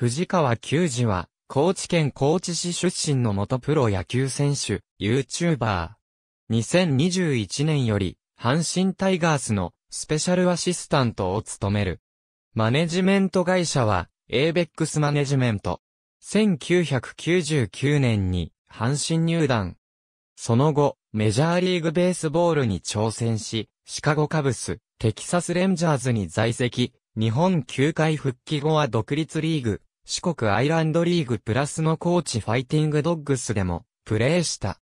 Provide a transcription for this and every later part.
藤川球児は、高知県高知市出身の元プロ野球選手、YouTuber。2021年より、阪神タイガースのスペシャルアシスタントを務める。マネジメント会社は、ABEX マネジメント。1999年に、阪神入団。その後、メジャーリーグベースボールに挑戦し、シカゴカブス、テキサスレンジャーズに在籍、日本球界復帰後は独立リーグ、四国アイランドリーグプラスの高知ファイティングドッグスでもプレーした。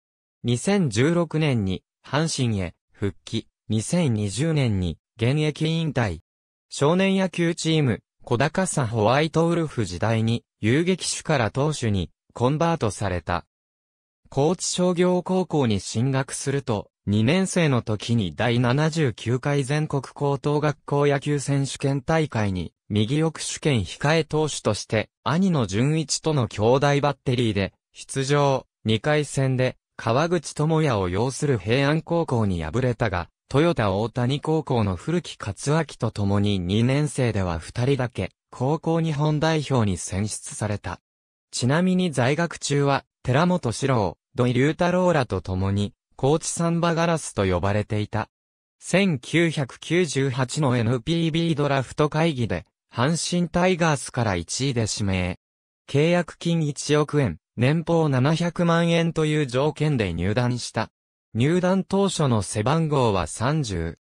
2016年に阪神へ復帰、2020年に現役引退。少年野球チーム、小高さホワイトウルフ時代に遊撃手から投手にコンバートされた。高知商業高校に進学すると、2年生の時に第79回全国高等学校野球選手権大会に、右翼主権控え投手として、兄の純一との兄弟バッテリーで、出場、2回戦で、川口智也を擁する平安高校に敗れたが、豊田大谷高校の古木克明と共に2年生では2人だけ、高校日本代表に選出された。ちなみに在学中は、寺本史郎、土井隆太郎らと共に、高知サンバガラスと呼ばれていた。1998の NPB ドラフト会議で、阪神タイガースから1位で指名。契約金1億円、年俸700万円という条件で入団した。入団当初の背番号は30。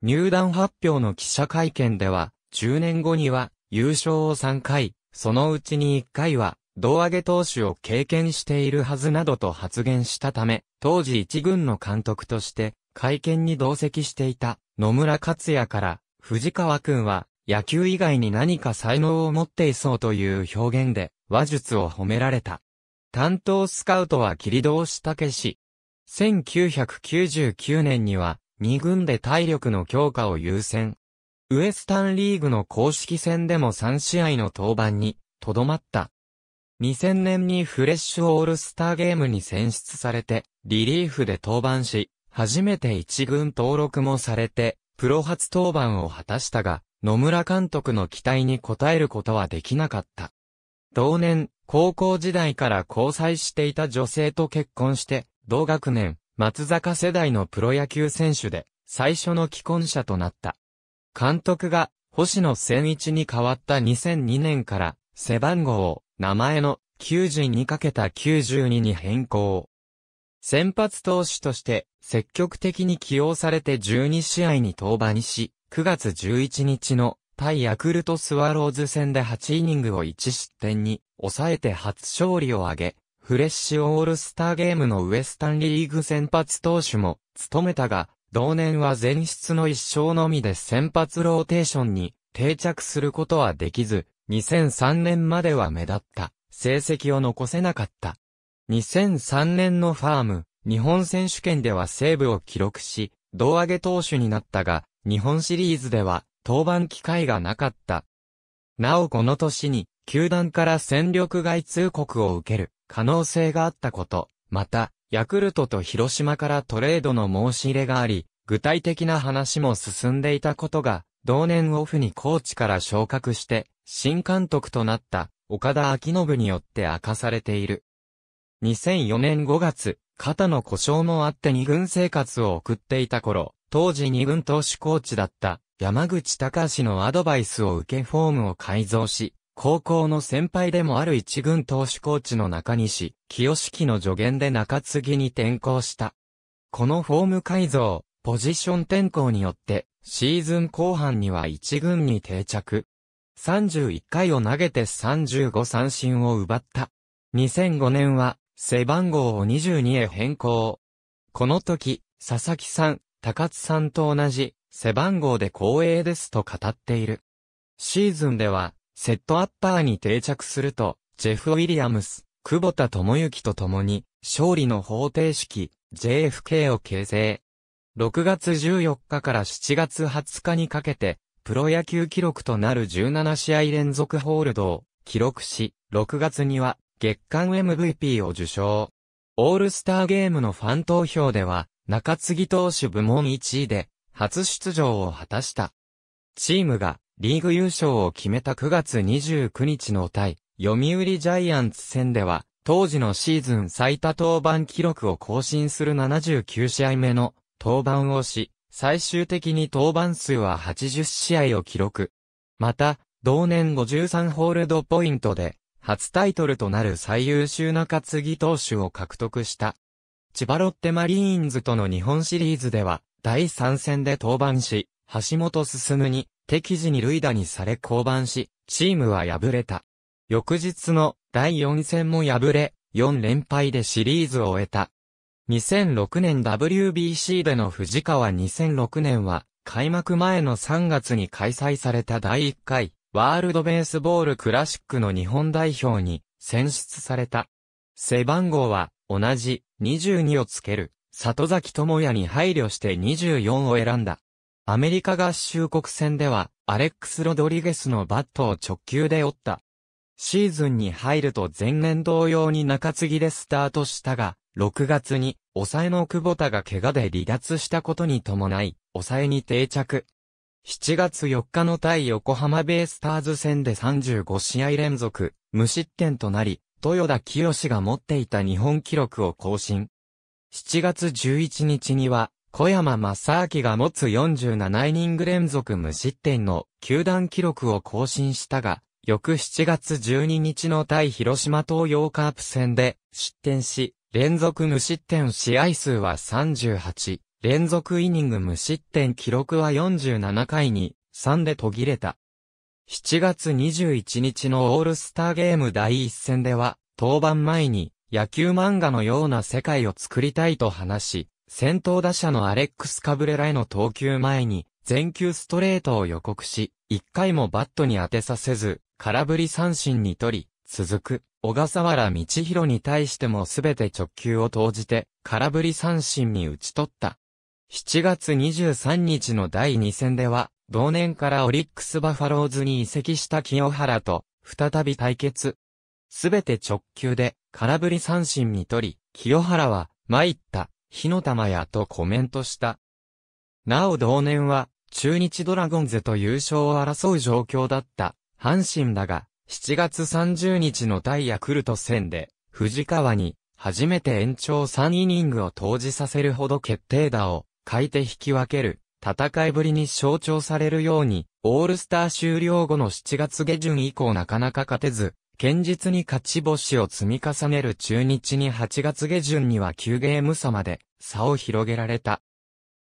入団発表の記者会見では、10年後には優勝を3回、そのうちに1回は胴上げ投手を経験しているはずなどと発言したため、当時一軍の監督として会見に同席していた野村克也から、藤川君は野球以外に何か才能を持っていそうという表現で話術を褒められた。担当スカウトはり道したけし。1999年には2軍で体力の強化を優先。ウエスタンリーグの公式戦でも3試合の登板にとどまった。2000年にフレッシュオールスターゲームに選出されて、リリーフで登板し、初めて一軍登録もされて、プロ初登板を果たしたが、野村監督の期待に応えることはできなかった。同年、高校時代から交際していた女性と結婚して、同学年、松坂世代のプロ野球選手で、最初の既婚者となった。監督が、星野千一に変わった2002年から、背番号を名前の90にかけた92に変更。先発投手として積極的に起用されて12試合に登板し、9月11日の対ヤクルトスワローズ戦で8イニングを1失点に抑えて初勝利を挙げ、フレッシュオールスターゲームのウエスタンリーグ先発投手も務めたが、同年は前出の1勝のみで先発ローテーションに定着することはできず、2003年までは目立った、成績を残せなかった。2003年のファーム、日本選手権ではセーブを記録し、胴上げ投手になったが、日本シリーズでは、登板機会がなかった。なおこの年に、球団から戦力外通告を受ける可能性があったこと、また、ヤクルトと広島からトレードの申し入れがあり、具体的な話も進んでいたことが、同年オフにコーチから昇格して、新監督となった岡田昭信によって明かされている。2004年5月、肩の故障もあって二軍生活を送っていた頃、当時二軍投手コーチだった山口隆のアドバイスを受けフォームを改造し、高校の先輩でもある一軍投手コーチの中西、清式の助言で中継ぎに転向した。このフォーム改造、ポジション転向によって、シーズン後半には一軍に定着。31回を投げて35三振を奪った。2005年は、背番号を22へ変更。この時、佐々木さん、高津さんと同じ、背番号で光栄ですと語っている。シーズンでは、セットアッパーに定着すると、ジェフ・ウィリアムス、久保田智之と共に、勝利の方程式、JFK を形成。6月14日から7月20日にかけて、プロ野球記録となる17試合連続ホールドを記録し、6月には月間 MVP を受賞。オールスターゲームのファン投票では、中継ぎ投手部門1位で、初出場を果たした。チームがリーグ優勝を決めた9月29日の対、読売ジャイアンツ戦では、当時のシーズン最多登板記録を更新する79試合目の登板をし、最終的に登板数は80試合を記録。また、同年53ホールドポイントで、初タイトルとなる最優秀中継ぎ投手を獲得した。千葉ロッテマリーンズとの日本シリーズでは、第3戦で登板し、橋本進に、敵時に塁打にされ降板し、チームは敗れた。翌日の第4戦も敗れ、4連敗でシリーズを終えた。2006年 WBC での藤川2006年は、開幕前の3月に開催された第1回、ワールドベースボールクラシックの日本代表に選出された。背番号は、同じ、22をつける、里崎智也に配慮して24を選んだ。アメリカ合衆国戦では、アレックス・ロドリゲスのバットを直球で折った。シーズンに入ると前年同様に中継ぎでスタートしたが、6月に、抑えの久保田が怪我で離脱したことに伴い、抑えに定着。7月4日の対横浜ベイスターズ戦で35試合連続、無失点となり、豊田清が持っていた日本記録を更新。7月11日には、小山正明が持つ47イニング連続無失点の球団記録を更新したが、翌7月12日の対広島東洋カープ戦で失点し、連続無失点試合数は38、連続イニング無失点記録は47回に3で途切れた。7月21日のオールスターゲーム第一戦では、登板前に野球漫画のような世界を作りたいと話し、先頭打者のアレックス・カブレラへの投球前に、全球ストレートを予告し、一回もバットに当てさせず、空振り三振に取り、続く。小笠原道博に対してもすべて直球を投じて、空振り三振に打ち取った。7月23日の第2戦では、同年からオリックスバファローズに移籍した清原と、再び対決。すべて直球で、空振り三振に取り、清原は、参った、火の玉やとコメントした。なお同年は、中日ドラゴンズと優勝を争う状況だった、阪神だが、7月30日の対ヤクルト戦で、藤川に、初めて延長3イニングを投じさせるほど決定打を、書いて引き分ける、戦いぶりに象徴されるように、オールスター終了後の7月下旬以降なかなか勝てず、堅実に勝ち星を積み重ねる中日に8月下旬には9ゲーム差まで差を広げられた。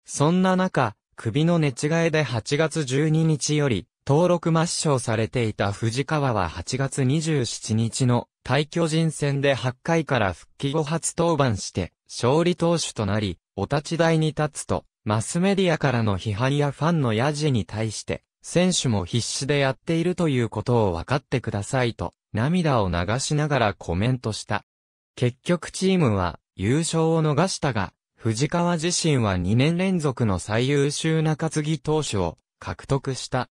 そんな中、首の寝違えで8月12日より登録抹消されていた藤川は8月27日の対巨人戦で8回から復帰後初登板して、勝利投手となり、お立ち台に立つと、マスメディアからの批判やファンのヤジに対して、選手も必死でやっているということを分かってくださいと、涙を流しながらコメントした。結局チームは優勝を逃したが、藤川自身は2年連続の最優秀中継ぎ投手を獲得した。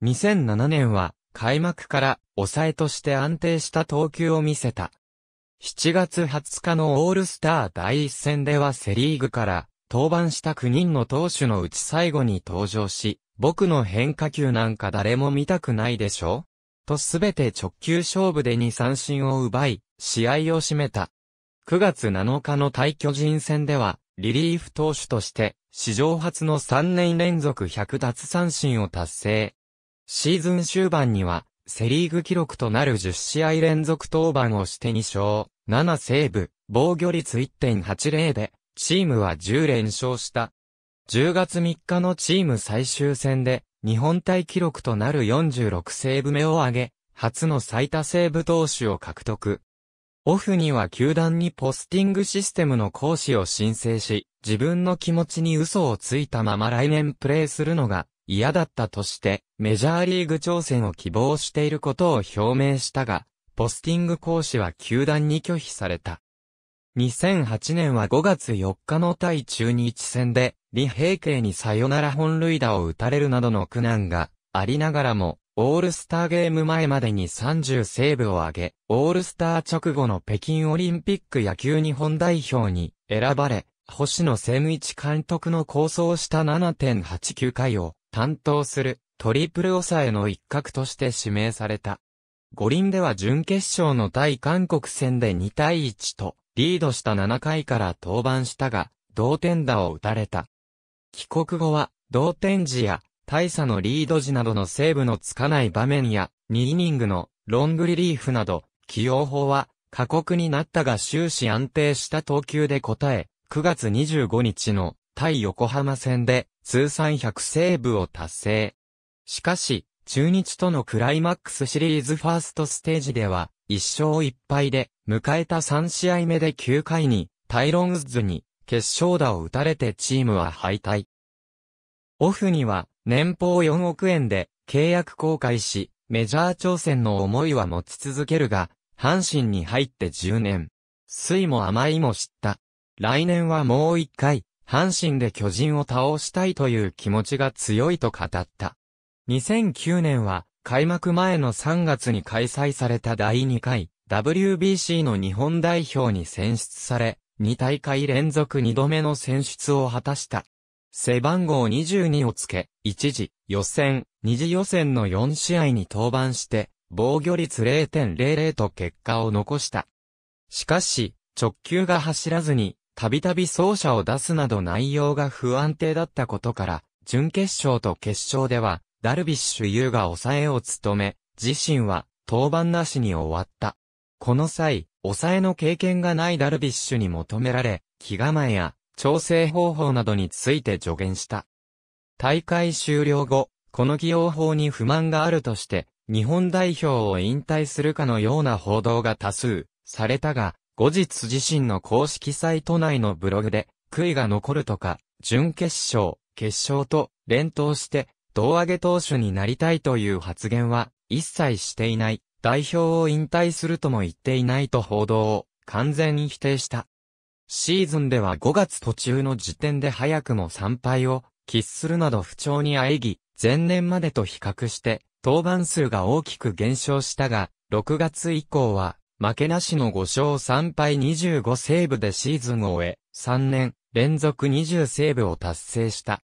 2007年は開幕から抑えとして安定した投球を見せた。7月20日のオールスター第一戦ではセリーグから登板した9人の投手のうち最後に登場し、僕の変化球なんか誰も見たくないでしょとすべて直球勝負で2三振を奪い、試合を締めた。9月7日の対巨人戦では、リリーフ投手として、史上初の3年連続100奪三振を達成。シーズン終盤には、セリーグ記録となる10試合連続登板をして2勝、7セーブ、防御率1.80で、チームは10連勝した。10月3日のチーム最終戦で、日本体記録となる46セーブ目を挙げ、初の最多セーブ投手を獲得。オフには球団にポスティングシステムの講師を申請し、自分の気持ちに嘘をついたまま来年プレーするのが嫌だったとして、メジャーリーグ挑戦を希望していることを表明したが、ポスティング講師は球団に拒否された。2008年は5月4日の対中日戦で、李平慶にサヨナラ本塁打を打たれるなどの苦難がありながらも、オールスターゲーム前までに30セーブを挙げ、オールスター直後の北京オリンピック野球日本代表に選ばれ、星野千一監督の構想した7.89回を担当するトリプル抑えの一角として指名された。五輪では準決勝の対韓国戦で2対1とリードした7回から登板したが、同点打を打たれた。帰国後は、同点時や、大差のリード時などのセーブのつかない場面や、2イニングのロングリリーフなど、起用法は過酷になったが終始安定した投球で応え、9月25日の対横浜戦で通算100セーブを達成。しかし、中日とのクライマックスシリーズファーストステージでは、1勝1敗で、迎えた3試合目で9回に、タイロン・ズッズに、決勝打を打たれてチームは敗退。オフには、年俸4億円で、契約更改し、メジャー挑戦の思いは持ち続けるが、阪神に入って10年。水も甘いも知った。来年はもう1回、阪神で巨人を倒したいという気持ちが強いと語った。2009年は、開幕前の3月に開催された第2回 WBC の日本代表に選出され、2大会連続2度目の選出を果たした。背番号22をつけ、一時、予選、二次予選の4試合に登板して、防御率0.00と結果を残した。しかし、直球が走らずに、たびたび走者を出すなど内容が不安定だったことから、準決勝と決勝では、ダルビッシュ優が抑えを務め、自身は登板なしに終わった。この際、抑えの経験がないダルビッシュに求められ、気構えや調整方法などについて助言した。大会終了後、この起用法に不満があるとして、日本代表を引退するかのような報道が多数されたが、後日自身の公式サイト内のブログで、悔いが残るとか、準決勝、決勝と連投して、胴上げ投手になりたいという発言は一切していない、代表を引退するとも言っていないと報道を完全に否定した。シーズンでは5月途中の時点で早くも参拝を喫するなど不調に喘ぎ、前年までと比較して、登板数が大きく減少したが、6月以降は負けなしの5勝3敗25セーブでシーズンを終え、3年連続20セーブを達成した。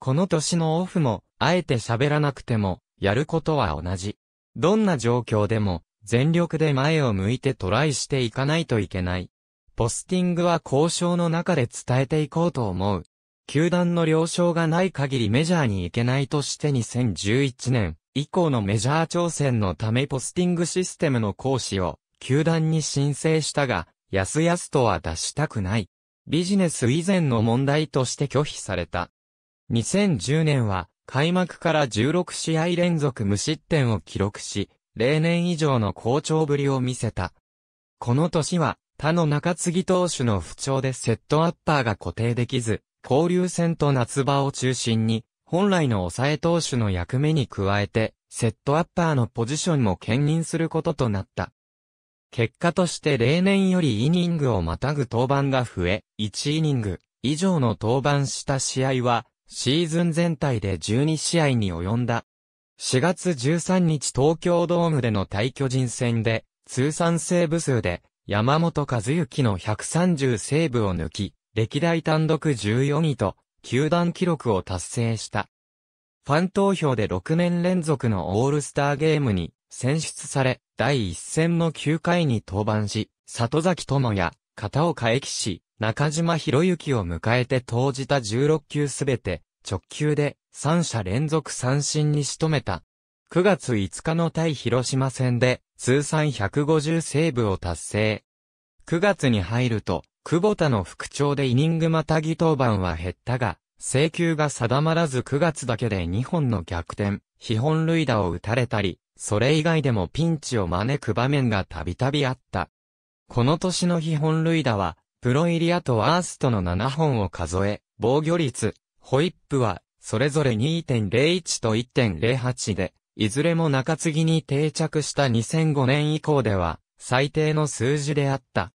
この年のオフも、あえて喋らなくても、やることは同じ。どんな状況でも、全力で前を向いてトライしていかないといけない。ポスティングは交渉の中で伝えていこうと思う。球団の了承がない限りメジャーに行けないとして2011年以降のメジャー挑戦のためポスティングシステムの行使を球団に申請したが、やすやすとは出したくない。ビジネス以前の問題として拒否された。2010年は、開幕から16試合連続無失点を記録し、例年以上の好調ぶりを見せた。この年は、他の中継ぎ投手の不調でセットアッパーが固定できず、交流戦と夏場を中心に、本来の抑え投手の役目に加えて、セットアッパーのポジションも兼任することとなった。結果として例年よりイニングをまたぐ登板が増え、1イニング以上の登板した試合は、シーズン全体で12試合に及んだ。4月13日東京ドームでの対巨人戦で、通算セーブ数で、山本和幸の130セーブを抜き、歴代単独14位と、球団記録を達成した。ファン投票で6年連続のオールスターゲームに選出され、第一戦の9回に登板し、里崎智也、片岡駅氏、中島博之を迎えて投じた16球すべて、直球で3者連続三振に仕留めた。9月5日の対広島戦で通算150セーブを達成。9月に入ると、久保田の復調でイニングまたぎ登板は減ったが、請求が定まらず9月だけで2本の逆転、非本塁打を打たれたり、それ以外でもピンチを招く場面がたびたびあった。この年の日本塁打は、プロ入りアとアーストの7本を数え、防御率、ホイップは、それぞれ2.01と1.08で、いずれも中継ぎに定着した2005年以降では、最低の数字であった。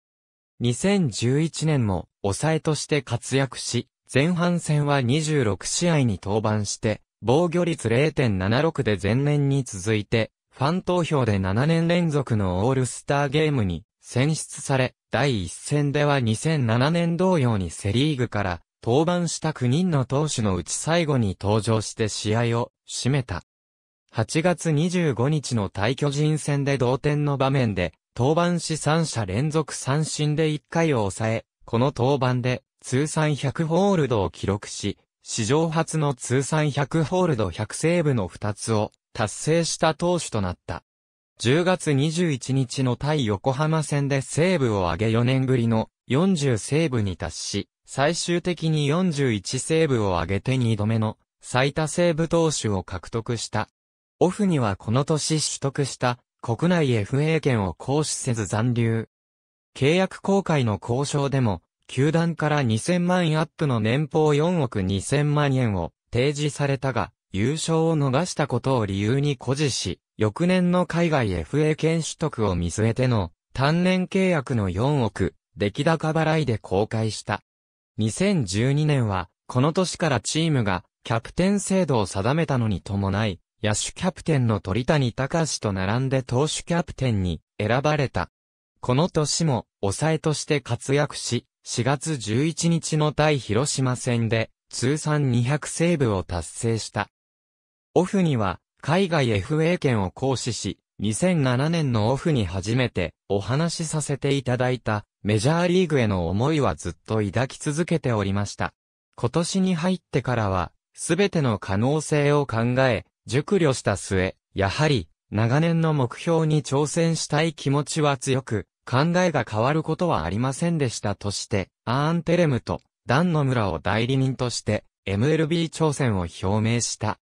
2011年も、抑えとして活躍し、前半戦は26試合に登板して、防御率0.76で前年に続いて、ファン投票で7年連続のオールスターゲームに選出され、第1戦では2007年同様にセリーグから登板した9人の投手のうち最後に登場して試合を締めた。8月25日の対巨人戦で同点の場面で、登板し3者連続三振で1回を抑え、この登板で通算100ホールドを記録し、史上初の通算100ホールド100セーブの2つを達成した投手となった。10月21日の対横浜戦でセーブを上げ4年ぶりの40セーブに達し、最終的に41セーブを上げて2度目の最多セーブ投手を獲得した。オフにはこの年取得した国内 FA 権を行使せず残留。契約公開の交渉でも球団から2000万円アップの年俸4億2000万円を提示されたが、優勝を逃したことを理由に誇示し、翌年の海外 FA 権取得を見据えての単年契約の4億、出来高払いで公開した。2012年は、この年からチームがキャプテン制度を定めたのに伴い、野手キャプテンの鳥谷隆と並んで投手キャプテンに選ばれた。この年も、抑えとして活躍し、4月11日の対広島戦で、通算200セーブを達成した。オフには、海外 FA 権を行使し、2007年のオフに初めてお話しさせていただいたメジャーリーグへの思いはずっと抱き続けておりました。今年に入ってからは、すべての可能性を考え、熟慮した末、やはり長年の目標に挑戦したい気持ちは強く、考えが変わることはありませんでしたとして、アーンテレムとダンの村を代理人として MLB 挑戦を表明した。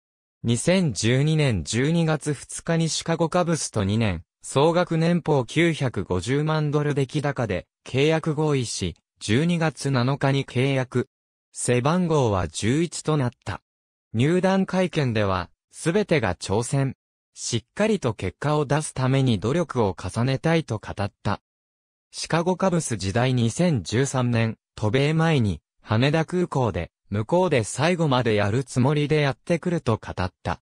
2012年12月2日にシカゴカブスと2年、総額年俸950万ドル出来高で契約合意し、12月7日に契約。背番号は11となった。入団会見では、すべてが挑戦しっかりと結果を出すために努力を重ねたいと語った。シカゴカブス時代2013年、渡米前に、羽田空港で、向こうで最後までやるつもりでやってくると語った。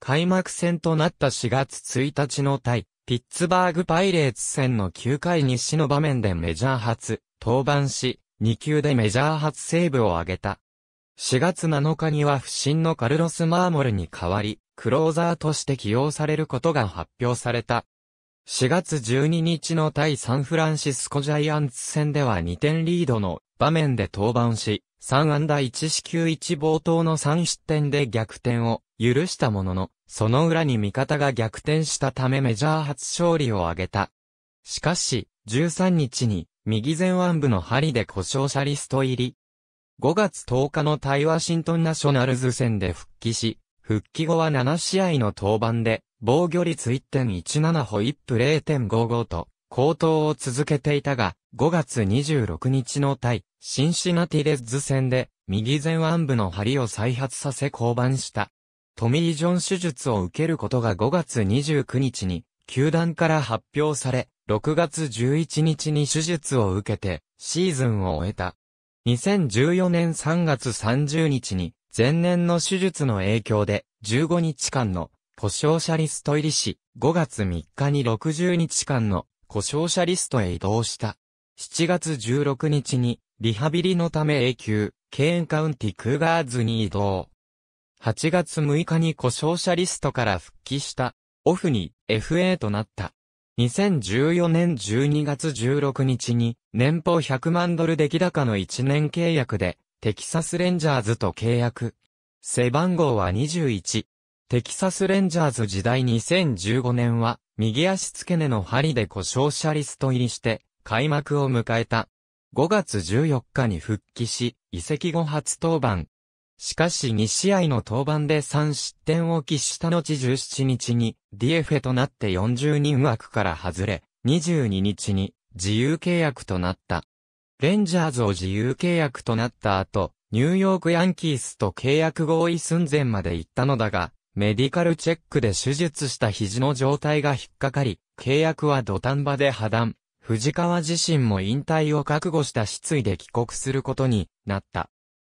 開幕戦となった4月1日の対、ピッツバーグパイレーツ戦の9回日誌の場面でメジャー初、登板し、2球でメジャー初セーブを挙げた。4月7日には不審のカルロス・マーモルに代わり、クローザーとして起用されることが発表された。4月12日の対サンフランシスコジャイアンツ戦では2点リードの場面で登板し、3安打1四球1冒頭の3失点で逆転を許したものの、その裏に味方が逆転したためメジャー初勝利を挙げた。しかし、13日に右前腕部の針で故障者リスト入り。5月10日の対ワシントンナショナルズ戦で復帰し、復帰後は7試合の登板で、防御率1.17ホイップ0.55と、高騰を続けていたが、5月26日の対、シンシナティレッズ戦で、右前腕部の針を再発させ降板した。トミー・ジョン手術を受けることが5月29日に、球団から発表され、6月11日に手術を受けて、シーズンを終えた。2014年3月30日に、前年の手術の影響で、15日間の故障者リスト入りし、5月3日に60日間の故障者リストへ移動した。7月16日に、リハビリのため永久、ケーンカウンティクーガーズに移動。8月6日に故障者リストから復帰した。オフに FA となった。2014年12月16日に年俸100万ドル出来高の1年契約でテキサスレンジャーズと契約。背番号は21。テキサスレンジャーズ時代2015年は、右足付け根の針で故障者リスト入りして、開幕を迎えた。5月14日に復帰し、移籍後初登板。しかし2試合の登板で3失点を喫した後17日にディエフェとなって40人枠から外れ、22日に自由契約となった。レンジャーズを自由契約となった後、ニューヨークヤンキースと契約合意寸前まで行ったのだが、メディカルチェックで手術した肘の状態が引っかかり、契約は土壇場で破断。藤川自身も引退を覚悟した失意で帰国することになった。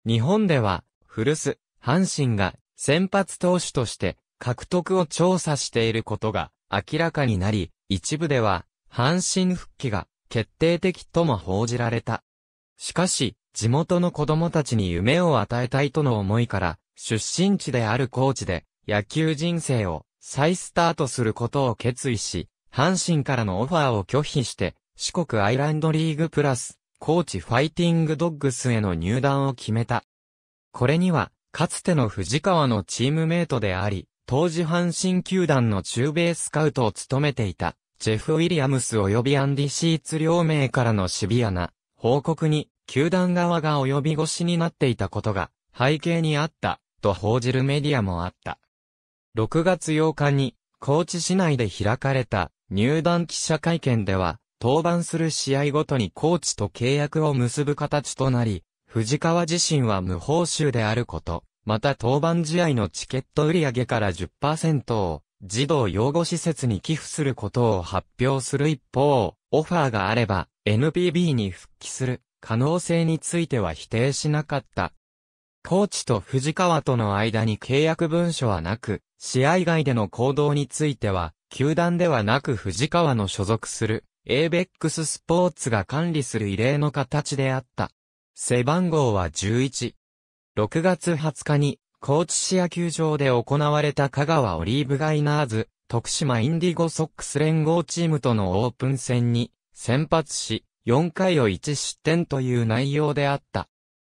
日本では、古巣、阪神が先発投手として獲得を調査していることが明らかになり、一部では、阪神復帰が決定的とも報じられた。しかし、地元の子供たちに夢を与えたいとの思いから、出身地である高知で、野球人生を再スタートすることを決意し、阪神からのオファーを拒否して、四国アイランドリーグプラス、高知ファイティングドッグスへの入団を決めた。これには、かつての藤川のチームメイトであり、当時阪神球団の中米スカウトを務めていた、ジェフ・ウィリアムス及びアンディ・シーツ両名からのシビアな報告に、球団側が及び腰になっていたことが背景にあった、と報じるメディアもあった。6月8日に、高知市内で開かれた入団記者会見では、登板する試合ごとにコーチと契約を結ぶ形となり、藤川自身は無報酬であること、また登板試合のチケット売上から10%を児童養護施設に寄付することを発表する一方、オファーがあれば NPB に復帰する可能性については否定しなかった。コーチと藤川との間に契約文書はなく、試合外での行動については、球団ではなく藤川の所属する、エーベックススポーツが管理する異例の形であった。背番号は11。6月20日に高知市野球場で行われた香川オリーブガイナーズ、徳島インディゴソックス連合チームとのオープン戦に先発し、4回を1失点という内容であった。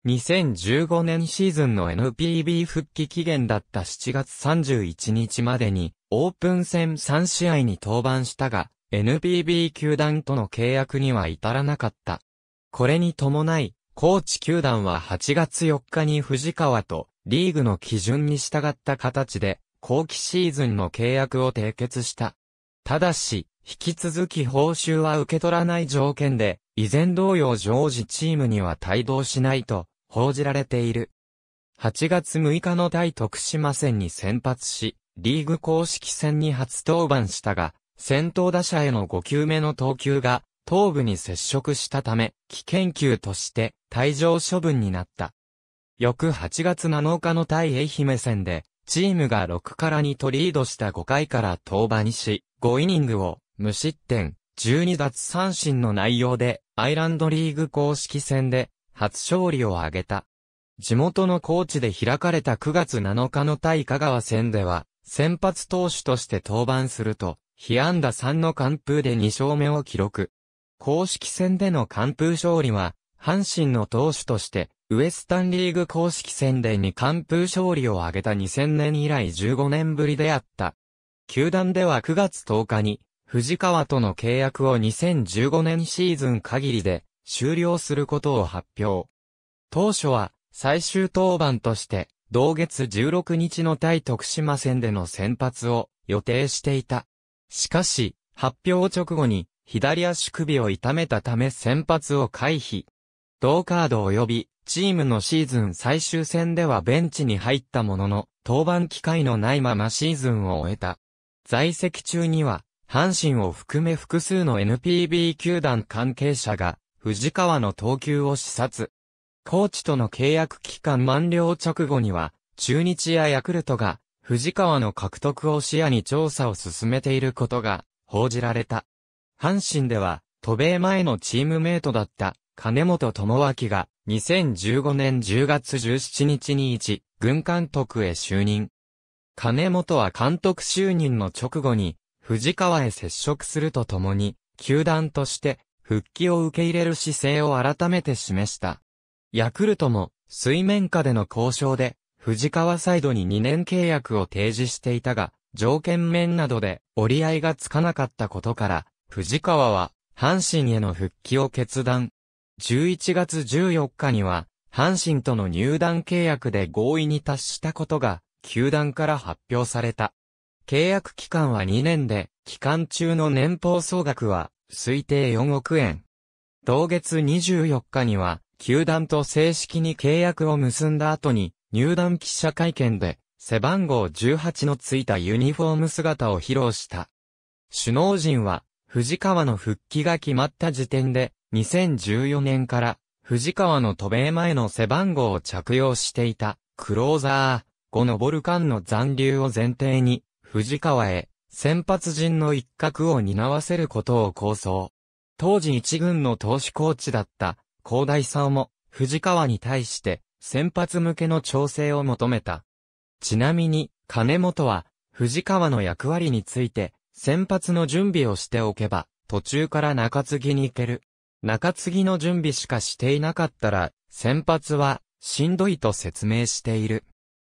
2015年シーズンの NPB 復帰期限だった7月31日までに、オープン戦3試合に登板したが、NPB 球団との契約には至らなかった。これに伴い、高知球団は8月4日に藤川とリーグの基準に従った形で、後期シーズンの契約を締結した。ただし、引き続き報酬は受け取らない条件で、以前同様常時チームには帯同しないと報じられている。8月6日の対徳島戦に先発し、リーグ公式戦に初登板したが、先頭打者への5球目の投球が、頭部に接触したため、危険球として退場処分になった。翌8月7日の対愛媛戦で、チームが6から2とリードした5回から登板し、5イニングを無失点、12奪三振の内容で、アイランドリーグ公式戦で初勝利を挙げた。地元の高知で開かれた9月7日の対香川戦では、先発投手として登板すると、被安打3の完封で2勝目を記録。公式戦での完封勝利は、阪神の投手としてウエスタンリーグ公式戦で2完封勝利を挙げた2000年以来15年ぶりであった。球団では9月10日に、藤川との契約を2015年シーズン限りで終了することを発表。当初は最終登板として同月16日の対徳島戦での先発を予定していた。しかし、発表直後に左足首を痛めたため先発を回避。同カード及びチームのシーズン最終戦ではベンチに入ったものの、登板機会のないままシーズンを終えた。在籍中には、阪神を含め複数の NPB 球団関係者が、藤川の投球を視察。コーチとの契約期間満了直後には、中日やヤクルトが、藤川の獲得を視野に調査を進めていることが、報じられた。阪神では、渡米前のチームメイトだった、金本智明が、2015年10月17日に一、軍監督へ就任。金本は監督就任の直後に、藤川へ接触するとともに、球団として、復帰を受け入れる姿勢を改めて示した。ヤクルトも、水面下での交渉で、藤川サイドに2年契約を提示していたが、条件面などで折り合いがつかなかったことから、藤川は、阪神への復帰を決断。11月14日には、阪神との入団契約で合意に達したことが、球団から発表された。契約期間は2年で、期間中の年俸総額は、推定4億円。同月24日には、球団と正式に契約を結んだ後に、入団記者会見で、背番号18のついたユニフォーム姿を披露した。首脳陣は、藤川の復帰が決まった時点で、2014年から、藤川の渡米前の背番号を着用していた、クローザー、5のボルカンの残留を前提に、藤川へ、先発陣の一角を担わせることを構想。当時一軍の投手コーチだった、大さんも、藤川に対して、先発向けの調整を求めた。ちなみに、金本は、藤川の役割について、先発の準備をしておけば、途中から中継ぎに行ける。中継ぎの準備しかしていなかったら、先発は、しんどいと説明している。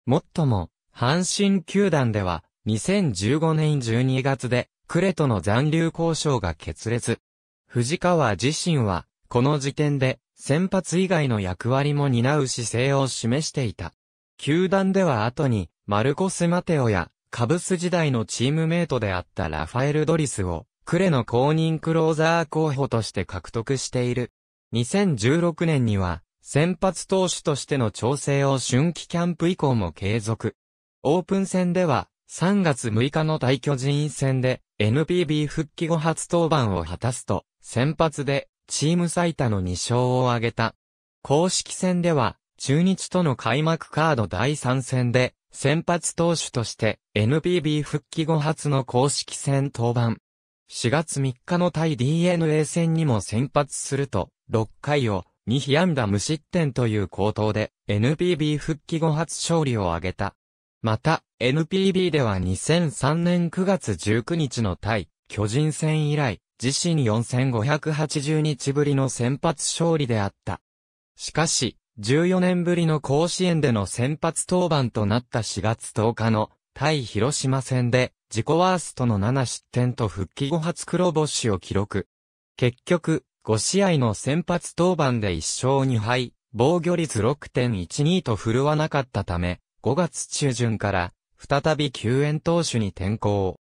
もっとも、阪神球団では、2015年12月で、クレとの残留交渉が決裂。藤川自身は、この時点で、先発以外の役割も担う姿勢を示していた。球団では後に、マルコス・マテオや、カブス時代のチームメイトであったラファエル・ドリスを、クレの公認クローザー候補として獲得している。2016年には、先発投手としての調整を春季キャンプ以降も継続。オープン戦では、3月6日の大巨人戦で NPB 復帰後初登板を果たすと、先発でチーム最多の2勝を挙げた。公式戦では、中日との開幕カード第3戦で、先発投手として NPB 復帰後初の公式戦登板。4月3日の対 DNA 戦にも先発すると、6回を2被安打無失点という高投で NPB 復帰後初勝利を挙げた。また、NPB では2003年9月19日の対巨人戦以来、自身4580日ぶりの先発勝利であった。しかし、14年ぶりの甲子園での先発登板となった4月10日の対広島戦で自己ワーストの7失点と復帰後初黒星を記録。結局、5試合の先発登板で1勝2敗、防御率6.12と振るわなかったため、5月中旬から、再び救援投手に転向。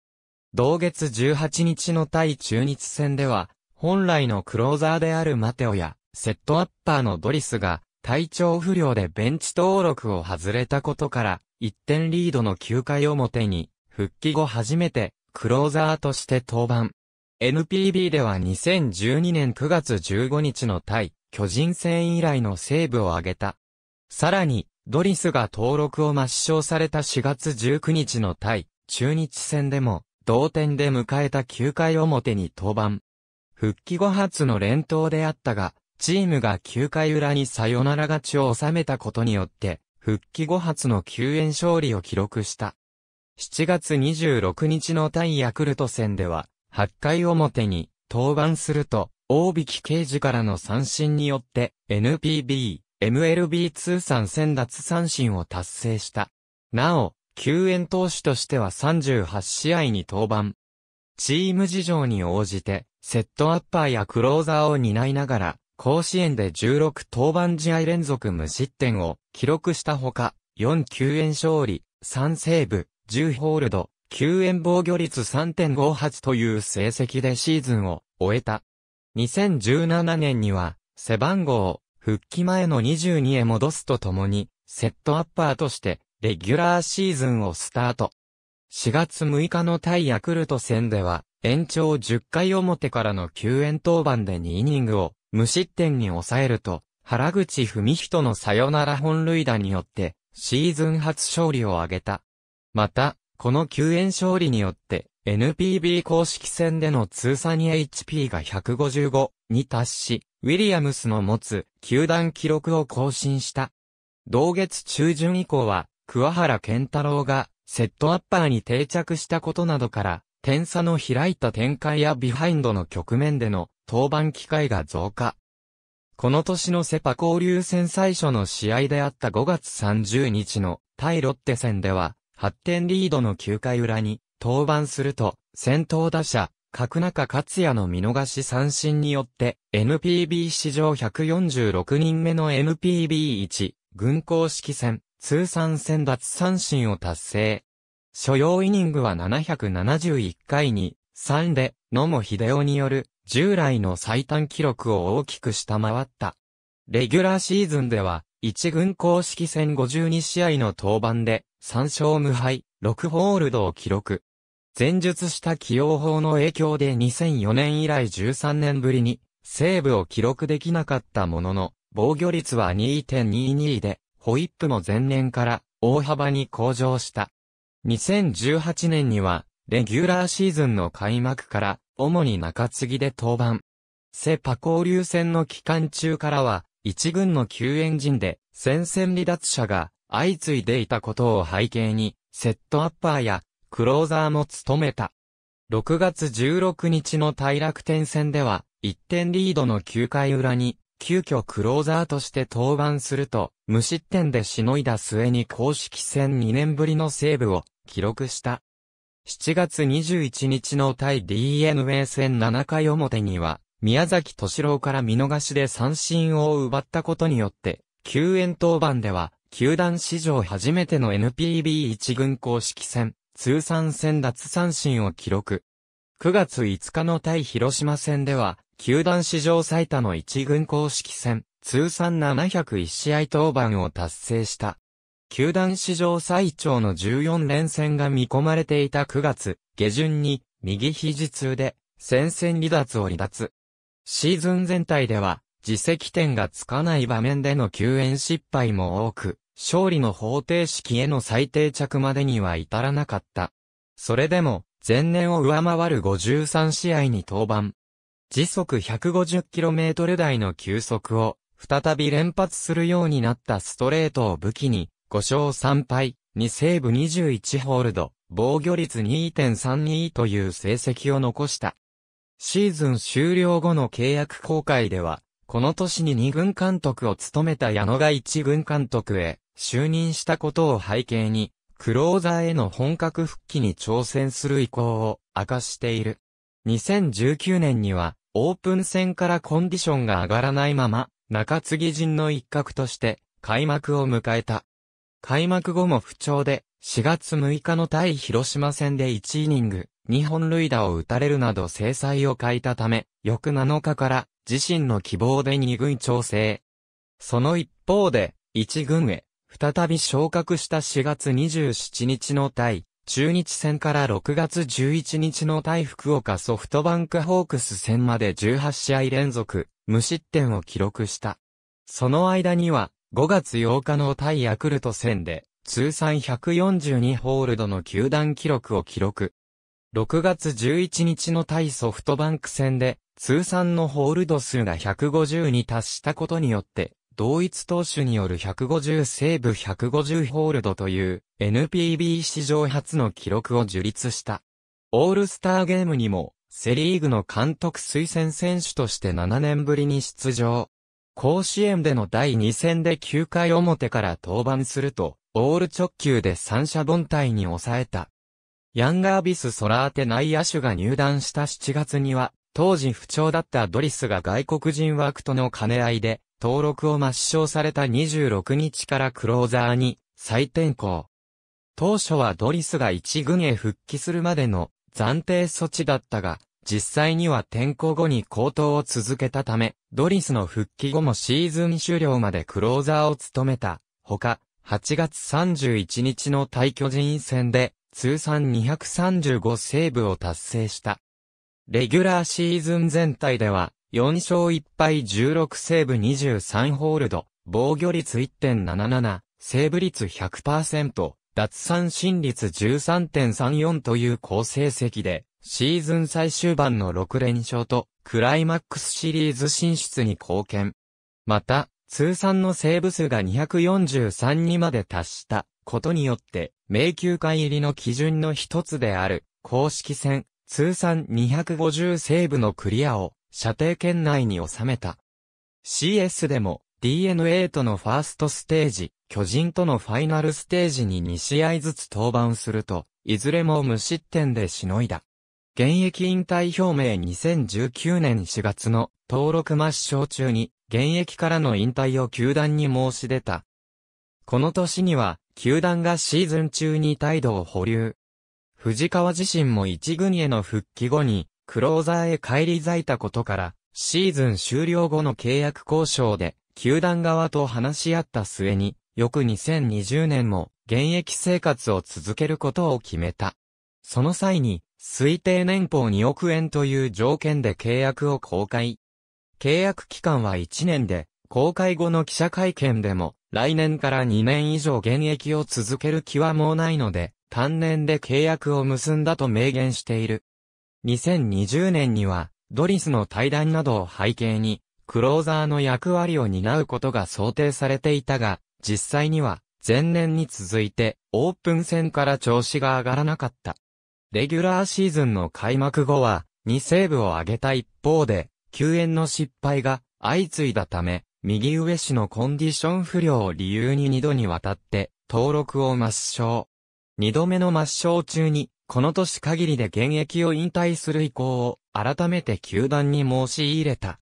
同月18日の対中日戦では、本来のクローザーであるマテオや、セットアッパーのドリスが、体調不良でベンチ登録を外れたことから、1点リードの9回表に、復帰後初めて、クローザーとして登板。NPB では2012年9月15日の対、巨人戦以来のセーブを挙げた。さらに、ドリスが登録を抹消された4月19日の対、中日戦でも、同点で迎えた9回表に登板。復帰後初の連投であったが、チームが9回裏にサヨナラ勝ちを収めたことによって、復帰後初の救援勝利を記録した。7月26日の対ヤクルト戦では、8回表に登板すると、大引刑事からの三振によって、NPB、MLB 通算先奪三振を達成した。なお、救援投手としては38試合に登板。チーム事情に応じて、セットアッパーやクローザーを担いながら、甲子園で16登板試合連続無失点を記録したほか、4救援勝利、3セーブ、10ホールド、9円防御率3.58という成績でシーズンを終えた。2017年には、背番号を復帰前の22へ戻すとともに、セットアッパーとして、レギュラーシーズンをスタート。4月6日の対ヤクルト戦では、延長10回表からの救援登板で2イニングを無失点に抑えると、原口文人のサヨナラ本塁打によって、シーズン初勝利を挙げた。また、この救援勝利によって、NPB 公式戦での通算に HP が155に達し、ウィリアムスの持つ球団記録を更新した。同月中旬以降は、桑原健太郎がセットアッパーに定着したことなどから、点差の開いた展開やビハインドの局面での登板機会が増加。この年のセパ交流戦最初の試合であった5月30日の対ロッテ戦では、8点リードの9回裏に登板すると、先頭打者、角中克也の見逃し三振によって、NPB 史上146人目の NPB1、軍公式戦、通算戦奪三振を達成。所要イニングは771回に、3で、野茂秀夫による、従来の最短記録を大きく下回った。レギュラーシーズンでは、1軍公式戦52試合の登板で、3勝無敗、6ホールドを記録。前述した起用法の影響で2004年以来13年ぶりに、セーブを記録できなかったものの、防御率は2.22で、ホイップも前年から大幅に向上した。2018年には、レギュラーシーズンの開幕から、主に中継ぎで登板。セパ交流戦の期間中からは、一軍の救援陣で、戦線離脱者が相次いでいたことを背景に、セットアッパーやクローザーも務めた。6月16日の対楽天戦では、1点リードの9回裏に、急遽クローザーとして登板すると、無失点でしのいだ末に公式戦2年ぶりのセーブを記録した。7月21日の対 DNA 戦7回表には、宮崎敏郎から見逃しで三振を奪ったことによって、救援登板では、球団史上初めての n p b 一軍公式戦、通算戦奪三振を記録。9月5日の対広島戦では、球団史上最多の一軍公式戦、通算701試合登板を達成した。球団史上最長の14連戦が見込まれていた9月下旬に右肘痛で戦線離脱を離脱。シーズン全体では自責点がつかない場面での救援失敗も多く、勝利の方程式への最低着までには至らなかった。それでも、前年を上回る53試合に登板。時速 150km 台の球速を、再び連発するようになったストレートを武器に、5勝3敗、2セーブ21ホールド、防御率2.32という成績を残した。シーズン終了後の契約公開では、この年に2軍監督を務めた矢野が1軍監督へ就任したことを背景に、クローザーへの本格復帰に挑戦する意向を明かしている。2019年には、オープン戦からコンディションが上がらないまま、中継ぎ陣の一角として、開幕を迎えた。開幕後も不調で、4月6日の対広島戦で1イニング、2本塁打を打たれるなど制裁を欠いたため、翌7日から自身の希望で2軍調整。その一方で、1軍へ、再び昇格した4月27日の対、中日戦から6月11日の対福岡ソフトバンクホークス戦まで18試合連続、無失点を記録した。その間には、5月8日の対ヤクルト戦で、通算142ホールドの球団記録を記録。6月11日の対ソフトバンク戦で、通算のホールド数が150に達したことによって、同一投手による150セーブ150ホールドという NPB 史上初の記録を樹立した。オールスターゲームにもセリーグの監督推薦選手として7年ぶりに出場。甲子園での第2戦で9回表から登板すると、オール直球で三者凡退に抑えた。ヤンガービス・ソラーテ内野手が入団した7月には、当時不調だったドリスが外国人枠との兼ね合いで、登録を抹消された26日からクローザーに再転向。当初はドリスが一軍へ復帰するまでの暫定措置だったが、実際には転校後に高騰を続けたため、ドリスの復帰後もシーズン終了までクローザーを務めた。ほか、8月31日の対巨人戦で、通算235セーブを達成した。レギュラーシーズン全体では、4勝1敗16セーブ23ホールド、防御率1.77、セーブ率100%、奪三振率13.34という好成績で、シーズン最終盤の6連勝と、クライマックスシリーズ進出に貢献。また、通算のセーブ数が243にまで達したことによって、迷宮会入りの基準の一つである、公式戦、通算250セーブのクリアを射程圏内に収めた。CS でも DNA とのファーストステージ、巨人とのファイナルステージに2試合ずつ登板すると、いずれも無失点でしのいだ。現役引退表明2019年4月の登録抹消中に現役からの引退を球団に申し出た。この年には球団がシーズン中に態度を保留、藤川自身も一軍への復帰後に、クローザーへ帰り咲いたことから、シーズン終了後の契約交渉で、球団側と話し合った末に、翌2020年も現役生活を続けることを決めた。その際に、推定年俸2億円という条件で契約を公開。契約期間は1年で、公開後の記者会見でも、来年から2年以上現役を続ける気はもうないので、単年で契約を結んだと明言している。2020年には、ドリスの対談などを背景に、クローザーの役割を担うことが想定されていたが、実際には、前年に続いて、オープン戦から調子が上がらなかった。レギュラーシーズンの開幕後は、2セーブを挙げた一方で、救援の失敗が相次いだため、右上氏のコンディション不良を理由に2度にわたって、登録を抹消。二度目の抹消中に、この年限りで現役を引退する意向を改めて球団に申し入れた。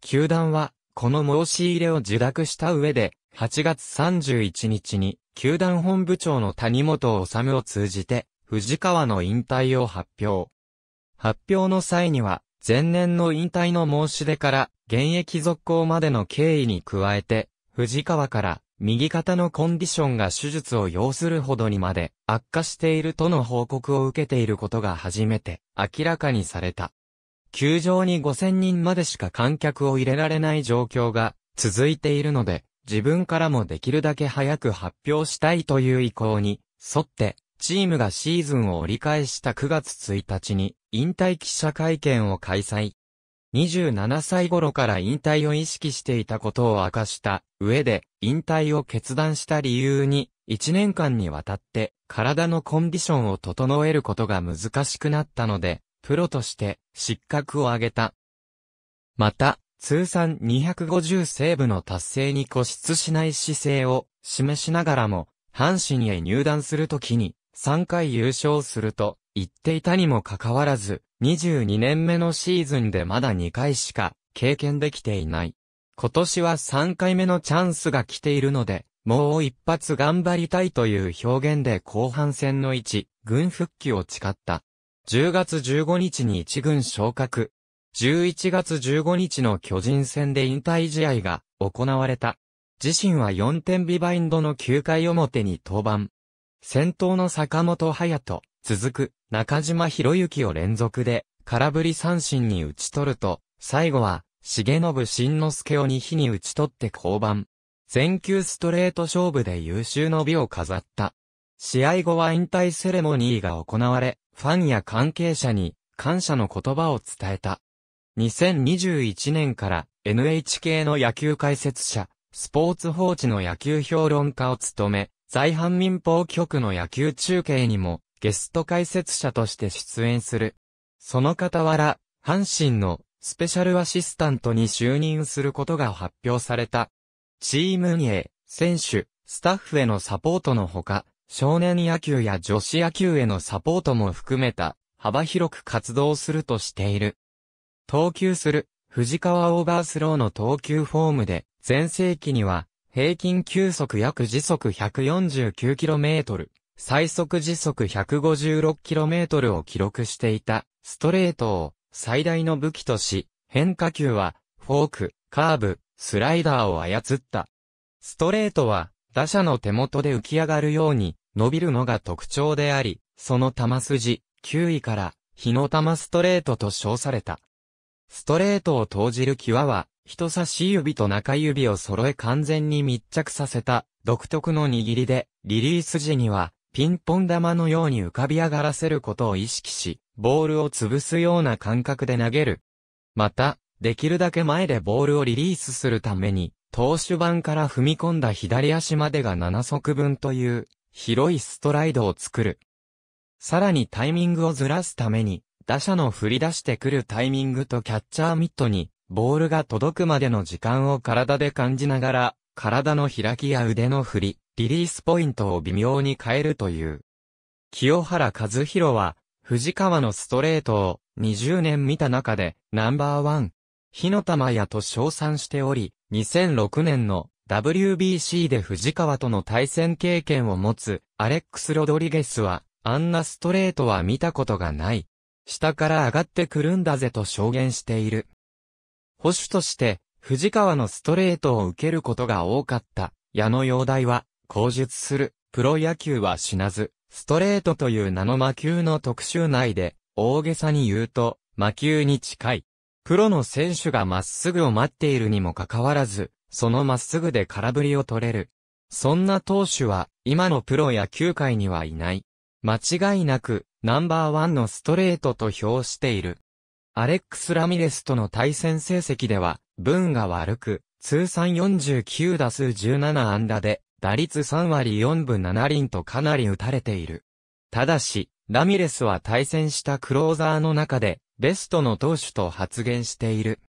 球団は、この申し入れを受諾した上で、8月31日に、球団本部長の谷本治を通じて、藤川の引退を発表。発表の際には、前年の引退の申し出から、現役続行までの経緯に加えて、藤川から、右肩のコンディションが手術を要するほどにまで悪化しているとの報告を受けていることが初めて明らかにされた。球場に5000人までしか観客を入れられない状況が続いているので、自分からもできるだけ早く発表したいという意向に沿って、チームがシーズンを折り返した9月1日に引退記者会見を開催。27歳頃から引退を意識していたことを明かした上で、引退を決断した理由に、1年間にわたって体のコンディションを整えることが難しくなったので、プロとして失格を挙げた。また、通算250セーブの達成に固執しない姿勢を示しながらも、阪神へ入団するときに3回優勝すると言っていたにもかかわらず、22年目のシーズンでまだ2回しか経験できていない。今年は3回目のチャンスが来ているので、もう一発頑張りたいという表現で後半戦の1、軍復帰を誓った。10月15日に一軍昇格。11月15日の巨人戦で引退試合が行われた。自身は4点ビバインドの9回表に登板。先頭の坂本隼人、続く中島博之を連続で空振り三振に打ち取ると、最後は重信慎之助を2匹に打ち取って降板。全球ストレート勝負で優秀の美を飾った。試合後は引退セレモニーが行われ、ファンや関係者に感謝の言葉を伝えた。2021年から NHK の野球解説者、スポーツ報知の野球評論家を務め、在阪民放局の野球中継にもゲスト解説者として出演する。その傍ら、阪神のスペシャルアシスタントに就任することが発表された。チーム運営、選手、スタッフへのサポートのほか、少年野球や女子野球へのサポートも含めた、幅広く活動するとしている。投球する、藤川オーバースローの投球フォームで、前世紀には、平均球速約時速 149km、最速時速 156km を記録していたストレートを最大の武器とし、変化球はフォーク、カーブ、スライダーを操った。ストレートは打者の手元で浮き上がるように伸びるのが特徴であり、その球筋、9位から日の玉ストレートと称された。ストレートを投じる際は、人差し指と中指を揃え完全に密着させた独特の握りで、リリース時にはピンポン玉のように浮かび上がらせることを意識し、ボールを潰すような感覚で投げる。また、できるだけ前でボールをリリースするために、投手板から踏み込んだ左足までが7足分という、広いストライドを作る。さらにタイミングをずらすために、打者の振り出してくるタイミングとキャッチャーミットに、ボールが届くまでの時間を体で感じながら、体の開きや腕の振り、リリースポイントを微妙に変えるという。清原和弘は、藤川のストレートを20年見た中でナンバーワン、火の玉屋と称賛しており、2006年の WBC で藤川との対戦経験を持つアレックス・ロドリゲスは、あんなストレートは見たことがない。下から上がってくるんだぜと証言している。保守として、藤川のストレートを受けることが多かった、矢野陽大は、口述する、プロ野球は死なず、ストレートという名の魔球の特集内で、大げさに言うと、魔球に近い。プロの選手がまっすぐを待っているにもかかわらず、そのまっすぐで空振りを取れる。そんな投手は、今のプロ野球界にはいない。間違いなく、ナンバーワンのストレートと評している。アレックス・ラミレスとの対戦成績では、分が悪く、通算49打数17安打で、打率3割4分7厘とかなり打たれている。ただし、ラミレスは対戦したクローザーの中で、ベストの投手と発言している。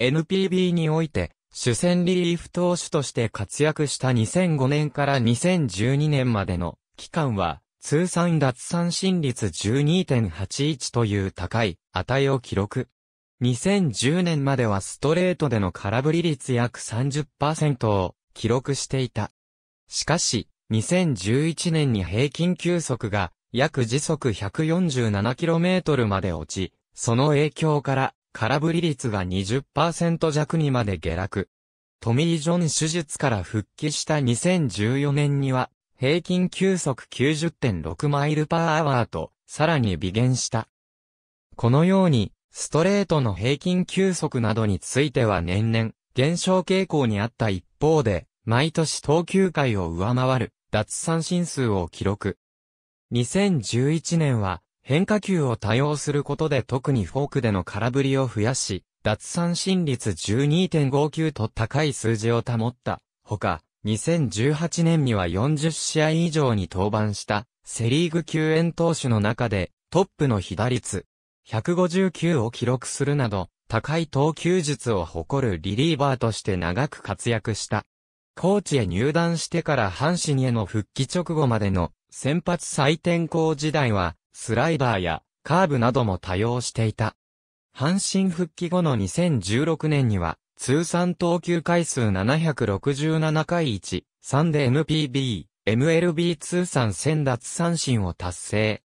NPB において、主戦リリーフ投手として活躍した2005年から2012年までの期間は、通算奪三振率12.81という高い値を記録。2010年まではストレートでの空振り率約30%を記録していた。しかし、2011年に平均球速が約時速 147km まで落ち、その影響から空振り率が20%弱にまで下落。トミー・ジョン手術から復帰した2014年には、平均球速90.6マイルパーアワーと、さらに微減した。このように、ストレートの平均球速などについては年々、減少傾向にあった一方で、毎年投球回を上回る脱三振数を記録。2011年は変化球を多用することで特にフォークでの空振りを増やし、脱三振率12.59と高い数字を保った。ほか、2018年には40試合以上に登板したセリーグ救援投手の中でトップの被打率159を記録するなど高い投球術を誇るリリーバーとして長く活躍した。高知へ入団してから阪神への復帰直後までの先発再転校時代は、スライダーやカーブなども多用していた。阪神復帰後の2016年には、通算投球回数767回1、3で NPB、MLB 通算1000奪三振を達成。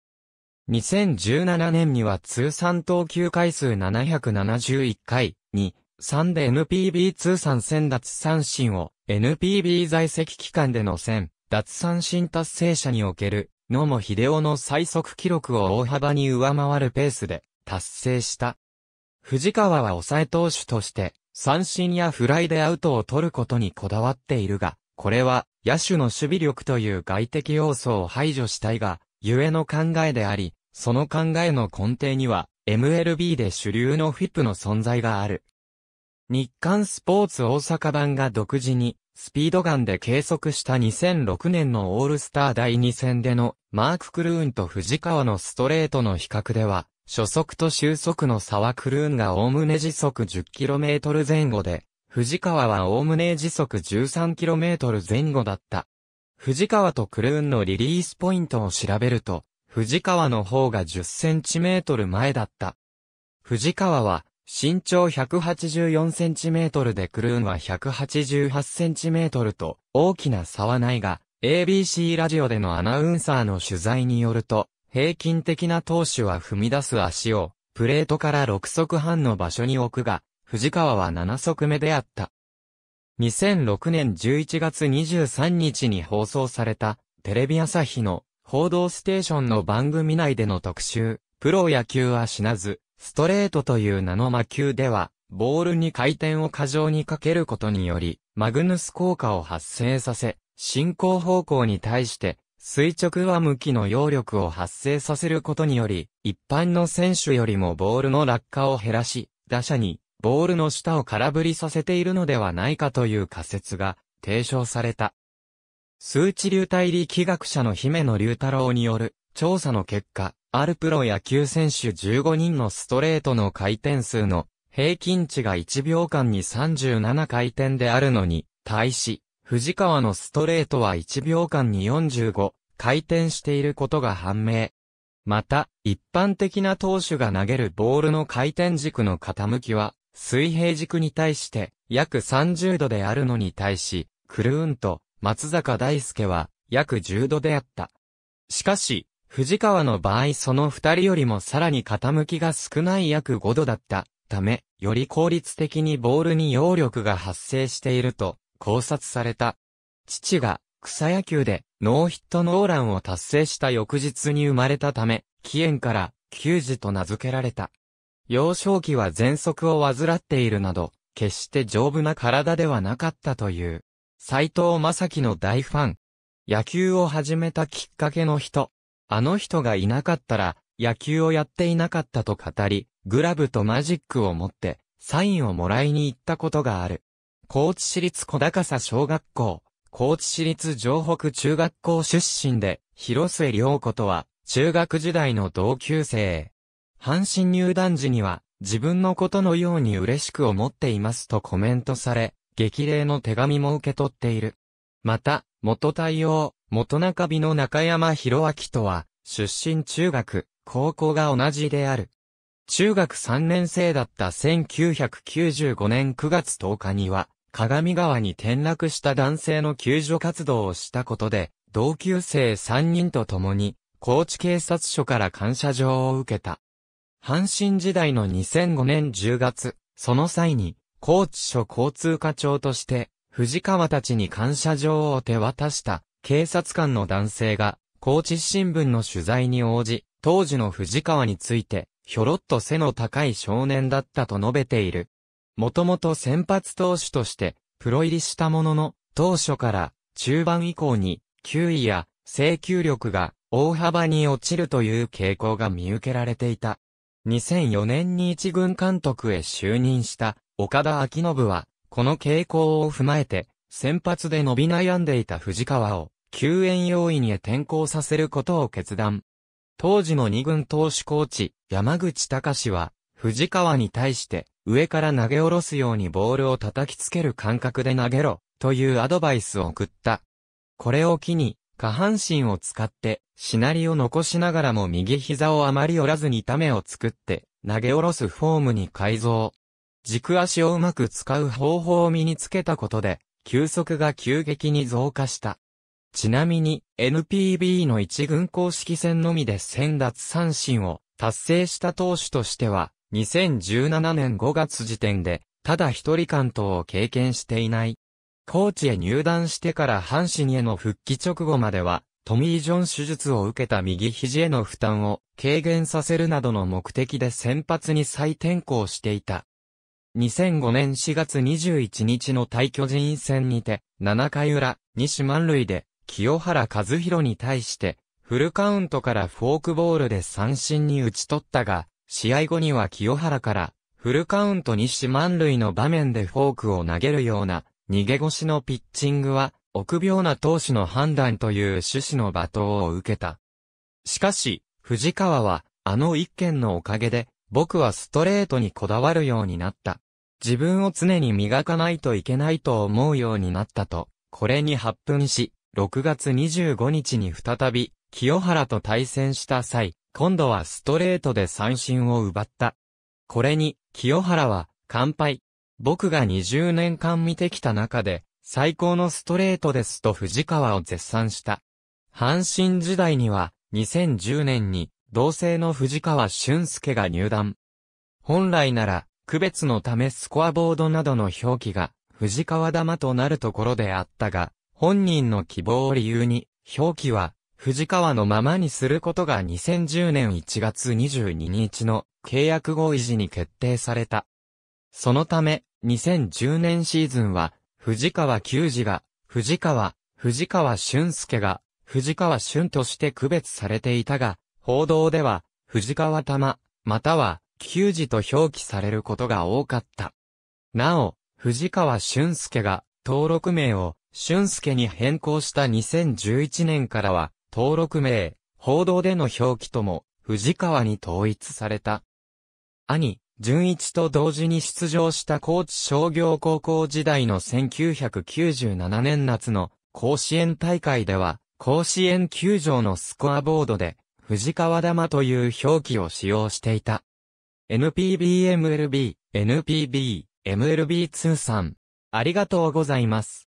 2017年には通算投球回数771回、2、3で NPB 通算1000奪三振を NPB 在籍期間での1000奪三振達成者における野茂秀夫の最速記録を大幅に上回るペースで達成した。藤川は抑え投手として三振やフライでアウトを取ることにこだわっているが、これは野手の守備力という外的要素を排除したいが、ゆえの考えであり、その考えの根底には MLB で主流のフィップの存在がある。日刊スポーツ大阪版が独自に、スピードガンで計測した2006年のオールスター第2戦での、マーク・クルーンと藤川のストレートの比較では、初速と終速の差はクルーンがおおむね時速 10km 前後で、藤川はおおむね時速 13km 前後だった。藤川とクルーンのリリースポイントを調べると、藤川の方が 10cm 前だった。藤川は身長184センチメートルでクルーンは188センチメートルと大きな差はないが、ABC ラジオでのアナウンサーの取材によると、平均的な投手は踏み出す足を、プレートから6足半の場所に置くが、藤川は7足目であった。2006年11月23日に放送された、テレビ朝日の報道ステーションの番組内での特集、プロ野球は死なず、ストレートという名の魔球では、ボールに回転を過剰にかけることにより、マグヌス効果を発生させ、進行方向に対して、垂直は向きの揚力を発生させることにより、一般の選手よりもボールの落下を減らし、打者に、ボールの下を空振りさせているのではないかという仮説が提唱された。数値流体力学者の姫野龍太郎による調査の結果、アルプロ野球選手15人のストレートの回転数の平均値が1秒間に37回転であるのに、対し、藤川のストレートは1秒間に45回転していることが判明。また、一般的な投手が投げるボールの回転軸の傾きは、水平軸に対して約30度であるのに対し、クルーンと松坂大輔は約10度であった。しかし、藤川の場合その二人よりもさらに傾きが少ない約5度だったため、より効率的にボールに揚力が発生していると考察された。父が草野球でノーヒットノーランを達成した翌日に生まれたため、起源から球児と名付けられた。幼少期は喘息を患っているなど、決して丈夫な体ではなかったという、斎藤正樹の大ファン。野球を始めたきっかけの人。あの人がいなかったら、野球をやっていなかったと語り、グラブとマジックを持って、サインをもらいに行ったことがある。高知市立小高さ小学校、高知市立城北中学校出身で、広末涼子とは、中学時代の同級生。阪神入団時には、自分のことのように嬉しく思っていますとコメントされ、激励の手紙も受け取っている。また、元対応、元中日の中山博明とは、出身中学、高校が同じである。中学3年生だった1995年9月10日には、鏡川に転落した男性の救助活動をしたことで、同級生3人と共に、高知警察署から感謝状を受けた。阪神時代の2005年10月、その際に、高知署交通課長として、藤川たちに感謝状を手渡した警察官の男性が、高知新聞の取材に応じ、当時の藤川について、ひょろっと背の高い少年だったと述べている。もともと先発投手として、プロ入りしたものの、当初から中盤以降に、球威や制球力が大幅に落ちるという傾向が見受けられていた。2004年に一軍監督へ就任した岡田昭信は、この傾向を踏まえて、先発で伸び悩んでいた藤川を救援要員へ転向させることを決断。当時の二軍投手コーチ、山口隆は、藤川に対して上から投げ下ろすようにボールを叩きつける感覚で投げろ、というアドバイスを送った。これを機に、下半身を使って、シナリを残しながらも右膝をあまり折らずにためを作って、投げ下ろすフォームに改造。軸足をうまく使う方法を身につけたことで、球速が急激に増加した。ちなみに、NPB の一軍公式戦のみで先奪三振を達成した投手としては、2017年5月時点で、ただ一人関東を経験していない。コーチへ入団してから阪神への復帰直後までは、トミー・ジョン手術を受けた右肘への負担を軽減させるなどの目的で先発に再転向していた。2005年4月21日の対巨人戦にて、7回裏、西満塁で、清原和弘に対して、フルカウントからフォークボールで三振に打ち取ったが、試合後には清原から、フルカウント西満塁の場面でフォークを投げるような、逃げ腰のピッチングは、臆病な投手の判断という趣旨の罵倒を受けた。しかし、藤川は、あの一件のおかげで、僕はストレートにこだわるようになった。自分を常に磨かないといけないと思うようになったと、これに発奮し、6月25日に再び、清原と対戦した際、今度はストレートで三振を奪った。これに、清原は、乾杯。僕が20年間見てきた中で、最高のストレートですと藤川を絶賛した。阪神時代には、2010年に、同性の藤川俊介が入団。本来なら、区別のためスコアボードなどの表記が、藤川玉となるところであったが、本人の希望を理由に、表記は、藤川のままにすることが2010年1月22日の契約合意時に決定された。そのため、2010年シーズンは、藤川球児が、藤川、藤川俊介が、藤川俊として区別されていたが、報道では、藤川玉、または、球児と表記されることが多かった。なお、藤川俊介が、登録名を、俊介に変更した2011年からは、登録名、報道での表記とも、藤川に統一された。兄、純一と同時に出場した高知商業高校時代の1997年夏の甲子園大会では、甲子園球場のスコアボードで、藤川玉という表記を使用していた。NPBMLB、NPB、MLB 通算。ありがとうございます。